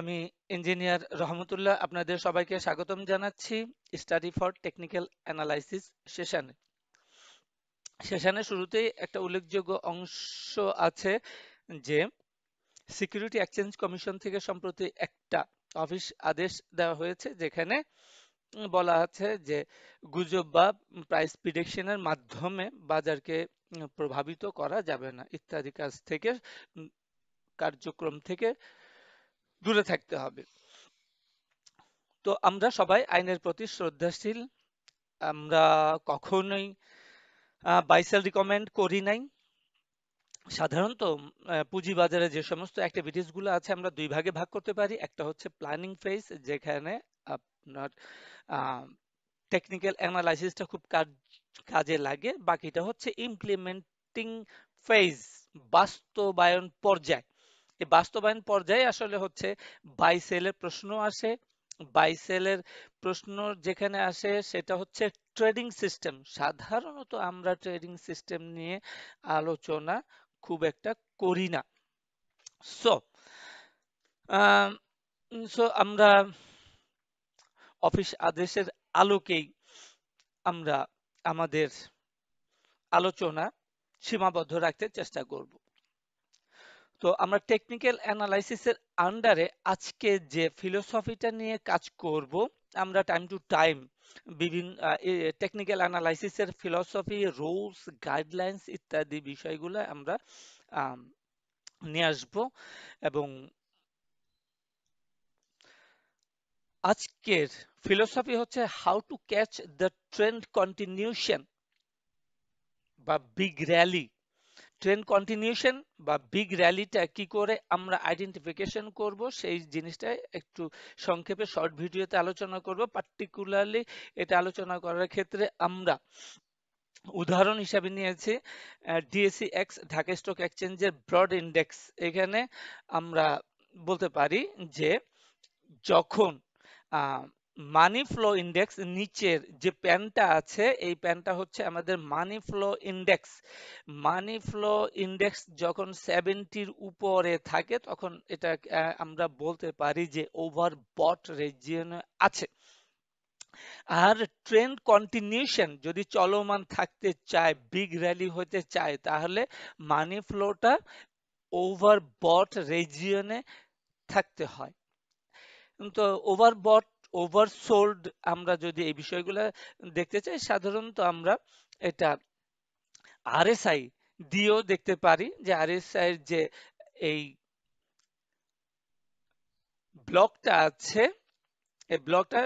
আমি ইঞ্জিনিয়ার রহমতুল্লাহ আপনাদের সবাইকে স্বাগতম জানাচ্ছি স্টাডি ফর টেকনিক্যাল অ্যানালাইসিস সেশানে সেশানের শুরুতেই একটা উল্লেখযোগ্য অংশ আছে যে সিকিউরিটি এক্সচেঞ্জ কমিশন থেকে সম্প্রতি একটা অফিস আদেশ দেওয়া হয়েছে যেখানে বলা আছে যে গুজব বা প্রাইস প্রিডিকশনের মাধ্যমে বাজারকে প্রভাবিত করা যাবে না ইত্যাদি কাজ থেকে কার্যক্রম থেকে দূরে থাকতে হবে তো আমরা সবাই আইনের প্রতি শ্রদ্ধাশীল আমরা কখনোই বাইসেল রিকমেন্ড করি নাই সাধারণত পুঁজিবাজারে যে সমস্ত অ্যাক্টিভিটিসগুলো আছে আমরা দুই ভাগে ভাগ করতে পারি একটা হচ্ছে প্ল্যানিং ফেজ যেখানে আপনার টেকনিক্যাল অ্যানালাইসিসটা খুব কাজে লাগে বাকিটা হচ্ছে ইমপ্লিমেন্টিং ফেজ বাস্তবায়ন পর্যায় এই বাস্তবায়ন পর্যায়ে আসলে হচ্ছে বাইসেলের প্রশ্ন আসে বাইসেলের প্রশ্ন যেখানে আসে সেটা হচ্ছে ট্রেডিং সিস্টেম সাধারণত আমরা ট্রেডিং সিস্টেম নিয়ে আলোচনা খুব একটা করি না সো সো আমরা অফিস আদেশের আলোকেই আমরা আমাদের আলোচনা সীমাবদ্ধ রাখতে চেষ্টা করব তো আমরা টেকনিক্যাল অ্যানালাইসিসের আন্ডারে আজকে যে ফিলোসফিটা নিয়ে কাজ করব আমরা টাইম টু টাইম বিভিন্ন টেকনিক্যাল অ্যানালাইসিসের ফিলোসফি রুলস গাইডলাইন্স ইত্যাদি বিষয়গুলো আমরা নিয়ে আসব এবং আজকের ফিলোসফি হচ্ছে how to catch the trend continuation বা বিগ র্যালি ট্রেন কন্টিনিউশন বা বিগ র্যালিটা কি করে আমরা আইডেন্টিফিকেশন করব সেই জিনিসটা একটু সংক্ষেপে শর্ট ভিডিওতে আলোচনা করব পার্টিকুলারলি এটা আলোচনা করার ক্ষেত্রে আমরা উদাহরণ হিসাবে নিয়েছি ডিএসি এক্স ঢাকা স্টক এক্সচেঞ্জের ব্রড ইন্ডেক্স এখানে আমরা বলতে পারি যে যখন মানি ফ্লো ইন্ডেক্স নিচের যে প্যানটা আছে এই প্যানটা হচ্ছে আমাদের money flow index money flow index যখন সেভেন্টির উপরে থাকে তখন এটা আমরা বলতে পারি যে ওভার বট রেজিয়ন আছে আর ট্রেন্ড কন্টিনিউশন যদি চলমান থাকতে চায় বিগ র্যালি হতে চায় তাহলে মানি ফ্লোটা ওভার বট রেজিয়নে থাকতে হয় তো ওভার ওভারসোল্ড আমরা যদি এই বিষয়গুলো দেখতে চাই সাধারণত আমরা এটা আরএসআই দিয়েও দেখতে পারি যে আরএসআই এর যে এই ব্লকটা আছে এই ব্লকটা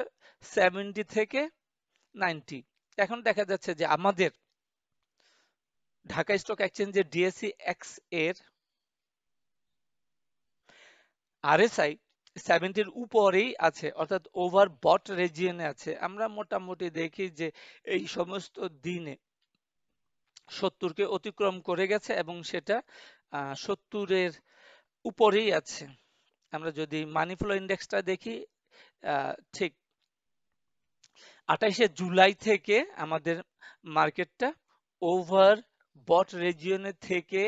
সেভেন্টি থেকে নাইনটি এখন দেখা যাচ্ছে যে আমাদের ঢাকা স্টক এক্সচেঞ্জের ডিএসি এক্স e এর আরএসআই সেভেন্টির উপরেই আছে অর্থাৎ ওভার বট রেজিয়নে আছে আমরা মোটামুটি দেখি যে এই সমস্ত দিনে সত্তরকে অতিক্রম করে গেছে এবং সেটা সত্তরের উপরেই আছে আমরা যদি মানি ফ্লো ইন্ডেক্সটা দেখি ঠিক আঠাইশে জুলাই থেকে আমাদের মার্কেটটা ওভার বট রেজিয়নে থেকে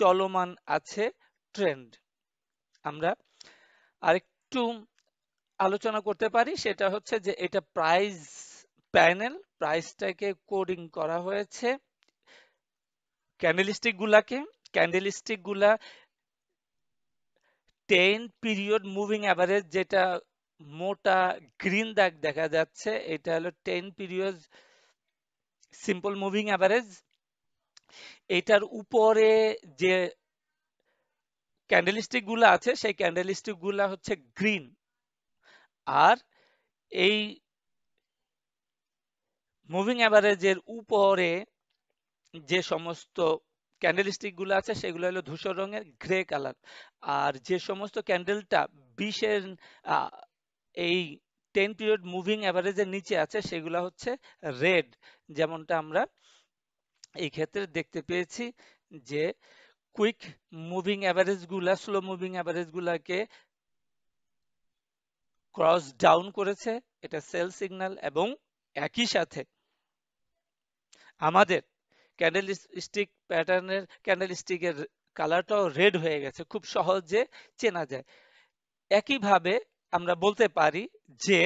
চলমান আছে ট্রেন্ড আমরা আরেকটু আলোচনা করতে পারি সেটা হচ্ছে যে এটা প্রাইস প্যানেল প্রাইসটাকে কোডিং করা হয়েছে ক্যান্ডেলস্টিক গুলাকে ক্যান্ডেলস্টিক গুলা টেন পিরিয়ড মুভিং অ্যাভারেজ যেটা মোটা গ্রিন দাগ দেখা যাচ্ছে এটা হলো ten period simple moving average এটার উপরে যে ক্যান্ডেল গুলা আছে সেই ক্যান্ডেল গুলা হচ্ছে গ্রিন আর এই মুভিং অ্যাভারেজের উপরে যে সমস্ত ক্যান্ডেল গুলো আছে সেগুলো হলো ধূসর রঙের গ্রে কালার আর যে সমস্ত ক্যান্ডেলটা বিশের এই টেন পিরিয়ড মুভিং অ্যাভারেজের নিচে আছে সেগুলো হচ্ছে রেড যেমনটা আমরা এই ক্ষেত্রে দেখতে পেয়েছি যে কুইক মুভিং অ্যাভারেজগুলা স্লো মুভিং অ্যাভারেজগুলাকে ক্রস ডাউন করেছে এটা সেল সিগন্যাল এবং একই সাথে আমাদের ক্যান্ডেল স্টিক প্যাটার্নের ক্যান্ডেল স্টিকের কালারটাও রেড হয়ে গেছে খুব সহজে চেনা যায় একইভাবে আমরা বলতে পারি যে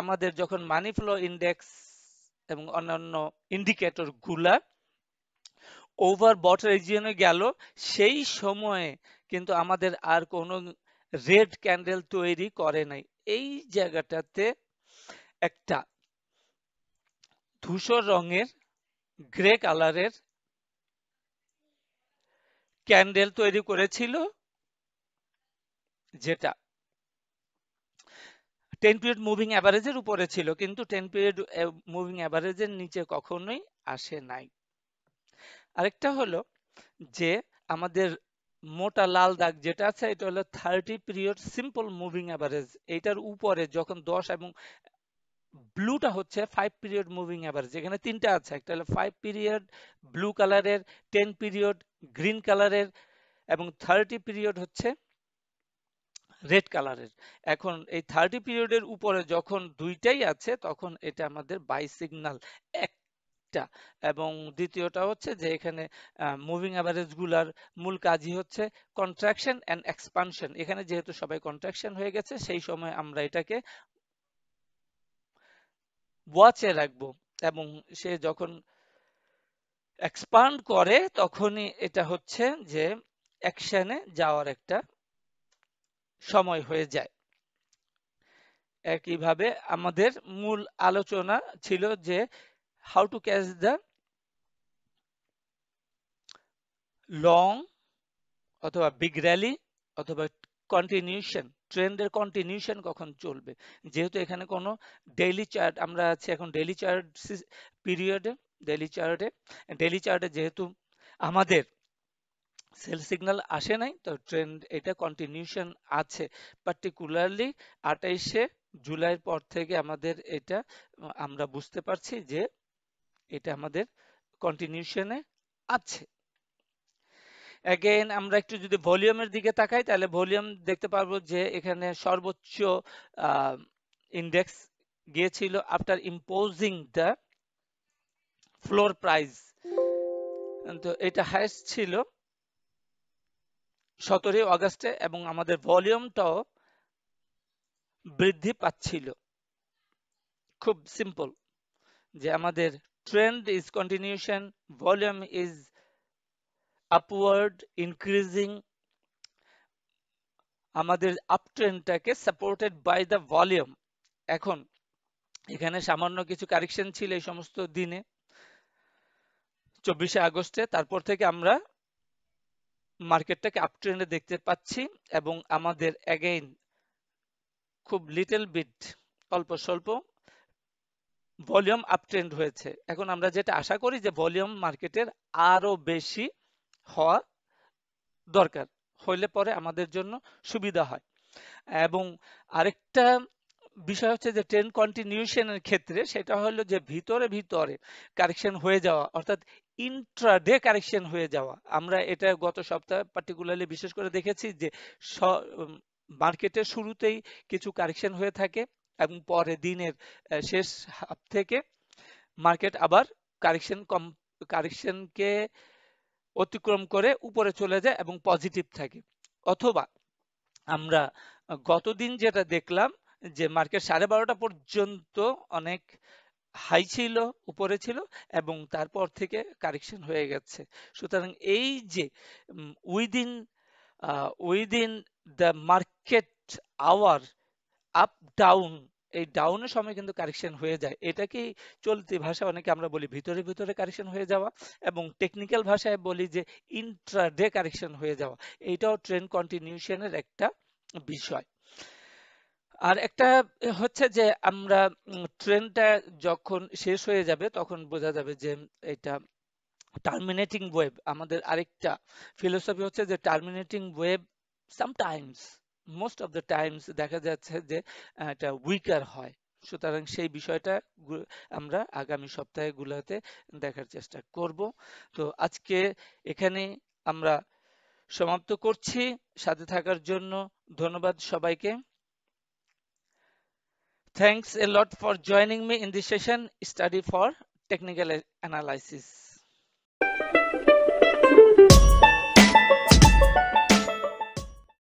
আমাদের যখন মানি ফ্লো ইন্ডেক্স এবং অন্যান্য ইন্ডিকেটরগুলা ওভার বটার রিজিয়নে গেল সেই সময়ে কিন্তু আমাদের আর কোনো রেড ক্যান্ডেল তৈরি করে নাই এই জায়গাটাতে একটা ধূসর রঙের গ্রে কালারের ক্যান্ডেল তৈরি করেছিল যেটা টেন পিরিয়ড মুভিং অ্যাভারেজের উপরে ছিল কিন্তু টেন পিরিয়ড মুভিং অ্যাভারেজের নিচে কখনোই আসে নাই আরেকটা হলো যে আমাদের মোটা লাল দাগ যেটা আছে এটা হলো thirty period simple moving average এইটার উপরে যখন দশ এবং ব্লুটা হচ্ছে ফাইভ পিরিয়ড মুভিং অ্যাভারেজ এখানে তিনটা আছে একটা হলো ফাইভ পিরিয়ড ব্লু কালারের টেন পিরিয়ড গ্রিন কালারের এবং থার্টি পিরিয়ড হচ্ছে রেড কালারের এখন এই থার্টি পিরিয়ডের উপরে যখন দুইটাই আছে তখন এটা আমাদের বাই সিগনাল এক একটা এবং দ্বিতীয়টা হচ্ছে যে এখানে মুভিং অ্যাভারেজ গুলার মূল কাজই হচ্ছে কন্ট্রাকশন অ্যান্ড এক্সপানশন এখানে যেহেতু সবাই কন্ট্রাকশন হয়ে গেছে সেই সময় আমরা এটাকে ওয়াচে রাখবো এবং সে যখন এক্সপান্ড করে তখনই এটা হচ্ছে যে অ্যাকশনে যাওয়ার একটা সময় হয়ে যায় একইভাবে আমাদের মূল আলোচনা ছিল যে how to catch the long অথবা বিগ র্যালি অথবা কন্টিনিউশন ট্রেন্ডের কন্টিনিউশন কখন চলবে যেহেতু এখানে কোনো ডেইলি চার্ট আমরা আছি এখন ডেইলি চার্ট পিরিয়ডে ডেইলি চার্টে ডেইলি চার্টে যেহেতু আমাদের সেল সিগন্যাল আসে নাই তো ট্রেন্ড এটা কন্টিনিউশন আছে পার্টিকুলারলি আঠাইশে জুলাইয়ের পর থেকে আমাদের এটা আমরা বুঝতে পারছি যে এটা আমাদের কন্টিনিউশনে আছে অ্যাগেন আমরা একটু যদি ভলিউমের দিকে তাকাই তাহলে ভলিউম দেখতে পারবো যে এখানে সর্বোচ্চ ইন্ডেক্স গিয়েছিল after imposing the floor price তো এটা হাইস্ট ছিল সতেরোই অগাস্টে এবং আমাদের ভলিউমটাও বৃদ্ধি পাচ্ছিল খুব সিম্পল যে আমাদের trend is continuation volume is upward increasing আমাদের আপট্রেন্ডটাকে সাপোর্টেড বাই দ্য ভলিউম এখন এখানে সামান্য কিছু কারেকশন ছিল এই সমস্ত দিনে চব্বিশে আগস্টে তারপর থেকে আমরা মার্কেটটাকে আপট্রেন্ডে দেখতে পাচ্ছি এবং আমাদের অ্যাগেইন খুব লিটল বিট অল্প স্বল্প ভলিউম আপট্রেন্ড হয়েছে এখন আমরা যেটা আশা করি যে ভলিউম মার্কেটের আরও বেশি হওয়া দরকার হইলে পরে আমাদের জন্য সুবিধা হয় এবং আরেকটা বিষয় হচ্ছে যে ট্রেন কন্টিনিউশনের ক্ষেত্রে সেটা হলো যে ভিতরে ভিতরে কারেকশন হয়ে যাওয়া অর্থাৎ ইন্ট্রাডে কারেকশন হয়ে যাওয়া আমরা এটা গত সপ্তাহে পার্টিকুলারলি বিশেষ করে দেখেছি যে মার্কেটের শুরুতেই কিছু কারেকশন হয়ে থাকে এবং পরে দিনের শেষ হাফ থেকে মার্কেট আবার কারেকশন কম কারেকশনকে অতিক্রম করে উপরে চলে যায় এবং পজিটিভ থাকে অথবা আমরা গতদিন যেটা দেখলাম যে মার্কেট সাড়ে বারোটা পর্যন্ত অনেক হাই ছিল উপরে ছিল এবং তারপর থেকে কারেকশন হয়ে গেছে সুতরাং এই যে within within the market hour up down এই ডাউনের সময় কিন্তু কারেকশন হয়ে যায় এটাকে চলতি ভাষা অনেকে আমরা বলি ভিতরে ভিতরে কারেকশন হয়ে যাওয়া এবং টেকনিক্যাল ভাষায় বলি যে ইন্ট্রাডে কারেকশন হয়ে যাওয়া এটাও ট্রেন কন্টিনিউশনের একটা বিষয় আর একটা হচ্ছে যে আমরা ট্রেনটা যখন শেষ হয়ে যাবে তখন বোঝা যাবে যে এটা টার্মিনেটিং ওয়েব আমাদের আরেকটা ফিলোসফি হচ্ছে যে terminating wave sometimes most of the times দেখা যাচ্ছে যে এটা উইকার হয় সুতরাং সেই বিষয়টা আমরা আগামী সপ্তাহেগুলোতে দেখার চেষ্টা করব তো আজকে এখানে আমরা সমাপ্ত করছি সাথে থাকার জন্য ধন্যবাদ সবাইকে thanks a lot for joining me in this session study for technical analysis